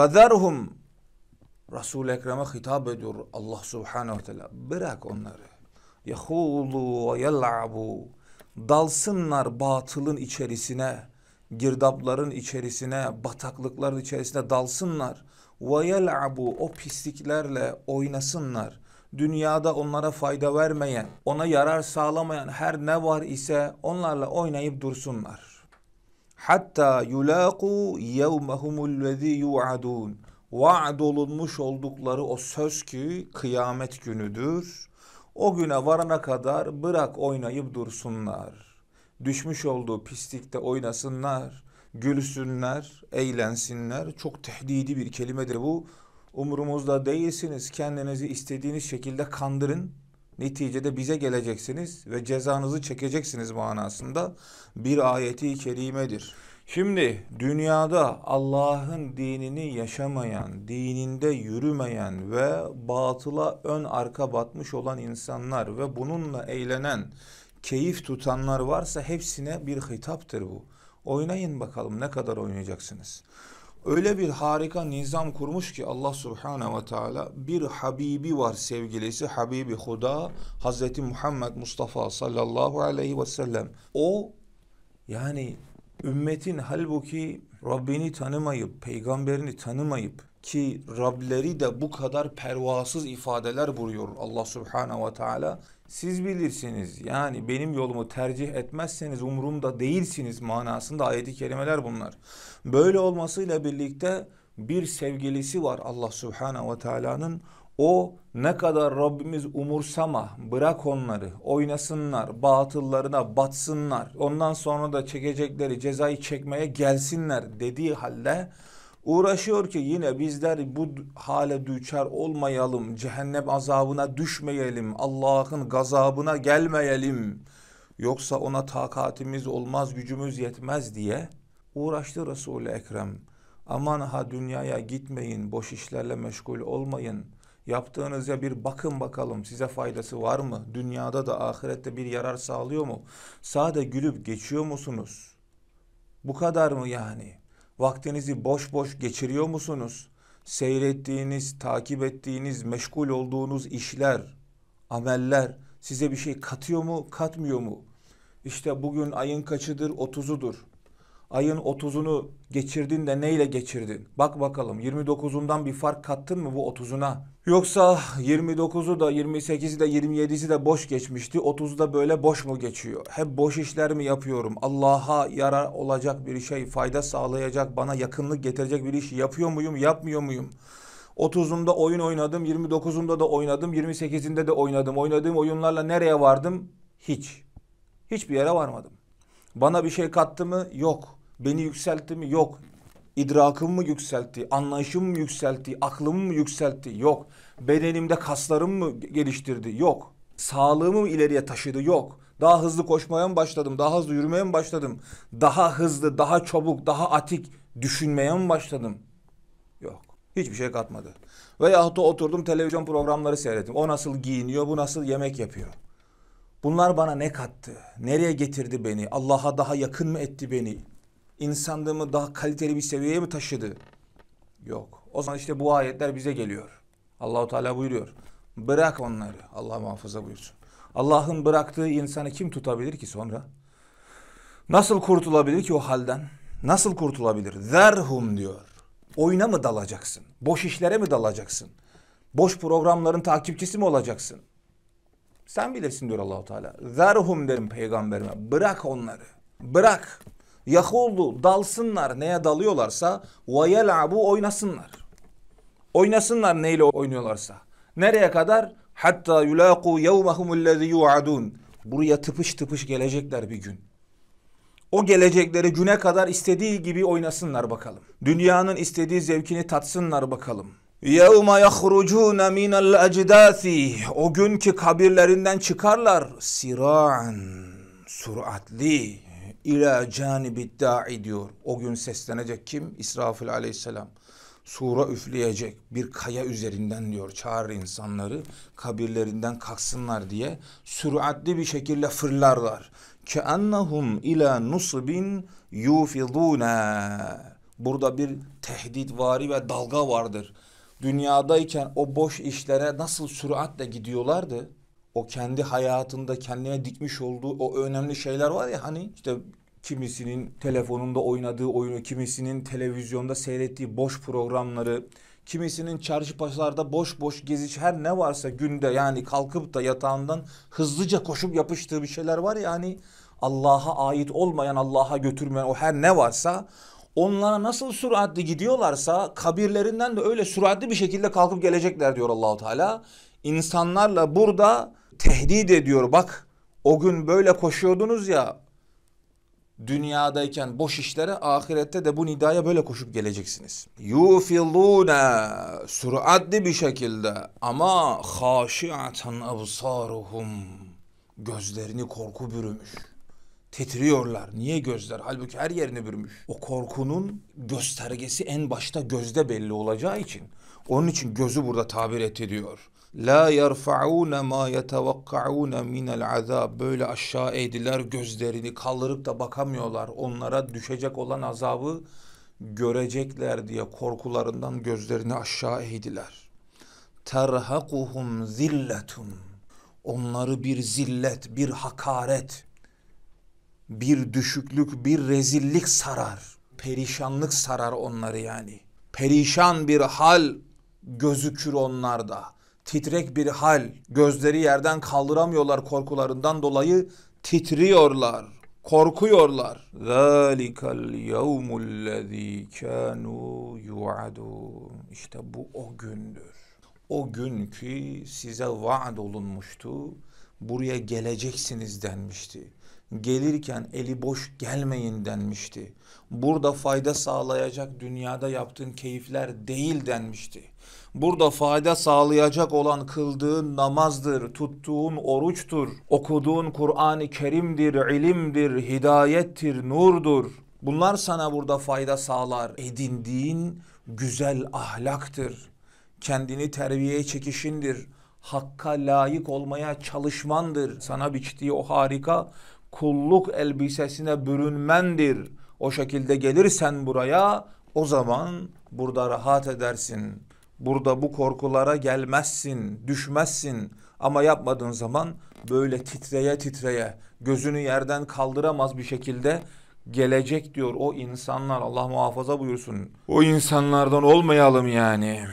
Fezerhum Resul-i Ekrem'e hitap ediyor Allah Subhanahu ve Teala. Bırak onları. Yahulu ve yel'abu. Dalsınlar batılın içerisine, girdapların içerisine, bataklıkların içerisine dalsınlar. Ve yel'abu. O pisliklerle oynasınlar. Dünyada onlara fayda vermeyen, ona yarar sağlamayan her ne var ise onlarla oynayıp dursunlar hatta yulaqu yevmehumul lezî yu'adûn. Vaad olunmuş oldukları o söz ki kıyamet günüdür. O güne varana kadar bırak oynayıp dursunlar. Düşmüş olduğu pislikte oynasınlar, gülsünler, eğlensinler. Çok tehdidi bir kelimedir bu. Umurumuzda değilsiniz. Kendinizi istediğiniz şekilde kandırın neticede bize geleceksiniz ve cezanızı çekeceksiniz manasında bir ayeti kerimedir. Şimdi dünyada Allah'ın dinini yaşamayan, dininde yürümeyen ve batıla ön arka batmış olan insanlar ve bununla eğlenen, keyif tutanlar varsa hepsine bir hitaptır bu. Oynayın bakalım ne kadar oynayacaksınız. Öyle bir harika nizam kurmuş ki Allah Subhanahu ve Teala bir Habibi var sevgilisi Habibi Huda Hazreti Muhammed Mustafa sallallahu aleyhi ve sellem. O yani ümmetin halbuki Rabbini tanımayıp, peygamberini tanımayıp, ki Rableri de bu kadar pervasız ifadeler vuruyor Allah Subhanahu ve Teala. Siz bilirsiniz yani benim yolumu tercih etmezseniz umurumda değilsiniz manasında ayeti kelimeler bunlar. Böyle olmasıyla birlikte bir sevgilisi var Allah Subhanahu ve Teala'nın. O ne kadar Rabbimiz umursama bırak onları oynasınlar batıllarına batsınlar ondan sonra da çekecekleri cezayı çekmeye gelsinler dediği halde Uğraşıyor ki yine bizler bu hale düçar olmayalım, cehennem azabına düşmeyelim, Allah'ın gazabına gelmeyelim. Yoksa ona takatimiz olmaz, gücümüz yetmez diye uğraştı Resul-i Ekrem. Aman ha dünyaya gitmeyin, boş işlerle meşgul olmayın. Yaptığınıza bir bakın bakalım size faydası var mı? Dünyada da ahirette bir yarar sağlıyor mu? Sade gülüp geçiyor musunuz? Bu kadar mı yani? Vaktinizi boş boş geçiriyor musunuz? Seyrettiğiniz, takip ettiğiniz, meşgul olduğunuz işler, ameller size bir şey katıyor mu, katmıyor mu? İşte bugün ayın kaçıdır, otuzudur ayın 30'unu geçirdin de neyle geçirdin? Bak bakalım 29'undan bir fark kattın mı bu 30'una? Yoksa 29'u da 28'i de 27'si de boş geçmişti. 30'u da böyle boş mu geçiyor? Hep boş işler mi yapıyorum? Allah'a yarar olacak bir şey, fayda sağlayacak, bana yakınlık getirecek bir iş yapıyor muyum, yapmıyor muyum? 30'umda oyun oynadım, 29'umda da oynadım, 28'inde de oynadım. Oynadığım oyunlarla nereye vardım? Hiç. Hiçbir yere varmadım. Bana bir şey kattı mı? Yok. Beni yükseltti mi? Yok. İdrakımı mı yükseltti? Anlayışımı mı yükseltti? Aklımı mı yükseltti? Yok. Bedenimde kaslarım mı geliştirdi? Yok. Sağlığımı ileriye taşıdı? Yok. Daha hızlı koşmaya mı başladım? Daha hızlı yürümeye mi başladım? Daha hızlı, daha çabuk, daha atik düşünmeye mi başladım? Yok. Hiçbir şey katmadı. Veyahut da oturdum televizyon programları seyrettim. O nasıl giyiniyor, bu nasıl yemek yapıyor. Bunlar bana ne kattı? Nereye getirdi beni? Allah'a daha yakın mı etti beni? insanlığımı daha kaliteli bir seviyeye mi taşıdı? Yok. O zaman işte bu ayetler bize geliyor. Allahu Teala buyuruyor. Bırak onları. Allah muhafaza buyursun. Allah'ın bıraktığı insanı kim tutabilir ki sonra? Nasıl kurtulabilir ki o halden? Nasıl kurtulabilir? Zerhum diyor. Oyuna mı dalacaksın? Boş işlere mi dalacaksın? Boş programların takipçisi mi olacaksın? Sen bilirsin diyor Allahu Teala. Zerhum derim peygamberime. Bırak onları. Bırak. Yahuldu dalsınlar neye dalıyorlarsa ve yelabu oynasınlar. Oynasınlar neyle oynuyorlarsa. Nereye kadar? Hatta yulaqu yevmehumullezî yu'adun. Buraya tıpış tıpış gelecekler bir gün. O gelecekleri güne kadar istediği gibi oynasınlar bakalım. Dünyanın istediği zevkini tatsınlar bakalım. يَوْمَ يَخْرُجُونَ مِنَ الْاَجْدَاثِ O gün ki kabirlerinden çıkarlar. Sira'an, suratli, ila canibi da'i diyor. O gün seslenecek kim? İsrafil aleyhisselam. Sura üfleyecek bir kaya üzerinden diyor. Çağır insanları kabirlerinden kalksınlar diye süratli bir şekilde fırlarlar. Ke annahum ila nusbin yufiduna. Burada bir tehdit tehditvari ve dalga vardır. Dünyadayken o boş işlere nasıl süratle gidiyorlardı? o kendi hayatında kendine dikmiş olduğu o önemli şeyler var ya hani işte kimisinin telefonunda oynadığı oyunu, kimisinin televizyonda seyrettiği boş programları, kimisinin çarşı paşalarda boş boş geziş her ne varsa günde yani kalkıp da yatağından hızlıca koşup yapıştığı bir şeyler var ya hani Allah'a ait olmayan, Allah'a götürmeyen o her ne varsa onlara nasıl süratli gidiyorlarsa kabirlerinden de öyle süratli bir şekilde kalkıp gelecekler diyor Allahu Teala. İnsanlarla burada tehdit ediyor. Bak o gün böyle koşuyordunuz ya dünyadayken boş işlere ahirette de bu nidaya böyle koşup geleceksiniz. Yufillune süratli bir şekilde ama haşi'atan absaruhum gözlerini korku bürümüş. Titriyorlar. Niye gözler? Halbuki her yerini bürümüş. O korkunun göstergesi en başta gözde belli olacağı için. Onun için gözü burada tabir ediliyor. La yerfaun ma yetevakkaun min el azab. Böyle aşağı eğdiler gözlerini kaldırıp da bakamıyorlar. Onlara düşecek olan azabı görecekler diye korkularından gözlerini aşağı eğdiler. Terhakuhum zilletun. Onları bir zillet, bir hakaret, bir düşüklük, bir rezillik sarar. Perişanlık sarar onları yani. Perişan bir hal gözükür onlarda titrek bir hal. Gözleri yerden kaldıramıyorlar korkularından dolayı titriyorlar, korkuyorlar. Zalikal yevmul lezî kânû yu'adûn. İşte bu o gündür. O gün ki size vaad olunmuştu, buraya geleceksiniz denmişti gelirken eli boş gelmeyin denmişti. Burada fayda sağlayacak dünyada yaptığın keyifler değil denmişti. Burada fayda sağlayacak olan kıldığın namazdır, tuttuğun oruçtur, okuduğun Kur'an-ı Kerim'dir, ilimdir, hidayettir, nurdur. Bunlar sana burada fayda sağlar. Edindiğin güzel ahlaktır. Kendini terbiye çekişindir. Hakka layık olmaya çalışmandır. Sana biçtiği o harika kulluk elbisesine bürünmendir. O şekilde gelirsen buraya o zaman burada rahat edersin. Burada bu korkulara gelmezsin, düşmezsin. Ama yapmadığın zaman böyle titreye titreye, gözünü yerden kaldıramaz bir şekilde gelecek diyor o insanlar. Allah muhafaza buyursun. O insanlardan olmayalım yani.